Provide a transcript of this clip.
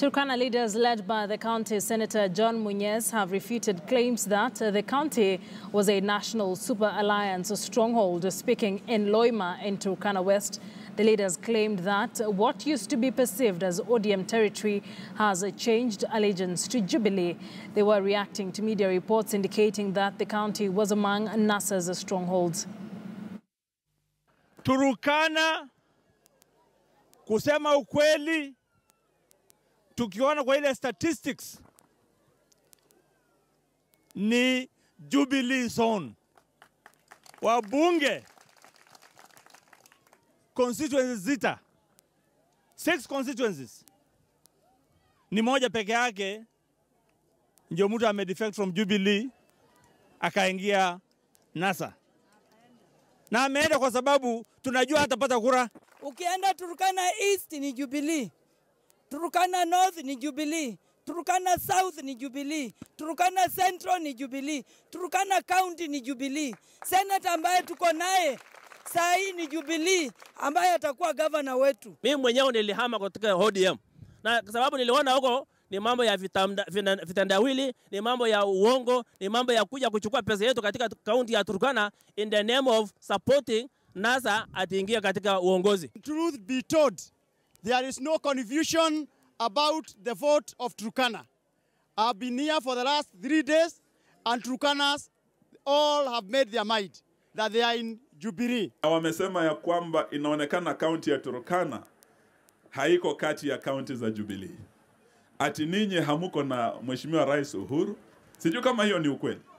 Turkana leaders led by the county Senator John Munez have refuted claims that uh, the county was a national super alliance stronghold. Speaking in Loima in Turkana West, the leaders claimed that what used to be perceived as ODM territory has changed allegiance to Jubilee. They were reacting to media reports indicating that the county was among NASA's strongholds. Turkana, kusema ukweli tukiona kwa ile statistics ni Jubilee zone wabunge constituencies zita six constituencies ni moja peke yake ndio mtu amedefect from Jubilee akaingia NASA na ameenda kwa sababu tunajua hatapata kura. Ukienda Turkana East ni Jubilee, Turukana North ni Jubilee, Turukana South ni Jubilee, Turukana Central ni Jubilee, Turukana County ni Jubilee. Senator ambaye tuko naye saa hii ni Jubilee ambaye atakuwa governor wetu. Mimi mwenyewe nilihama kutoka ODM na kwa sababu niliona huko ni mambo ya vitandawili, ni mambo ya uongo, ni mambo ya kuja kuchukua pesa yetu katika kaunti ya Turkana in the name of supporting NASA atiingie katika uongozi. Truth be told, There is no confusion about the vote of Turkana. I've been here for the last three days, and Turkanas all have made their mind that they are in Jubilee. Wamesema ya kwamba inaonekana kaunti ya Turkana haiko kati ya kaunti za Jubilee, ati ninyi hamuko na Mheshimiwa Rais Uhuru. Sijui kama hiyo ni ukweli.